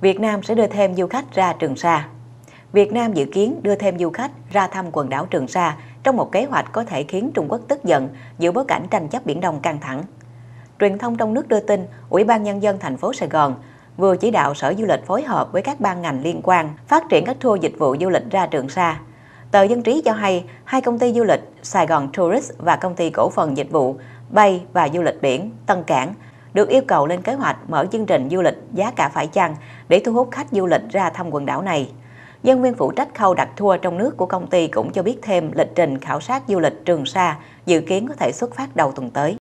Việt Nam sẽ đưa thêm du khách ra Trường Sa. Việt Nam dự kiến đưa thêm du khách ra thăm quần đảo Trường Sa trong một kế hoạch có thể khiến Trung Quốc tức giận giữa bối cảnh tranh chấp Biển Đông căng thẳng. Truyền thông trong nước đưa tin, Ủy ban Nhân dân thành phố Sài Gòn vừa chỉ đạo Sở Du lịch phối hợp với các ban ngành liên quan phát triển các tour dịch vụ du lịch ra Trường Sa. Tờ Dân Trí cho hay, hai công ty du lịch Sài Gòn Tourist và công ty cổ phần dịch vụ bay và du lịch biển Tân Cảng – được yêu cầu lên kế hoạch mở chương trình du lịch giá cả phải chăng để thu hút khách du lịch ra thăm quần đảo này. Nhân viên phụ trách khâu đặt tour trong nước của công ty cũng cho biết thêm lịch trình khảo sát du lịch Trường Sa dự kiến có thể xuất phát đầu tuần tới.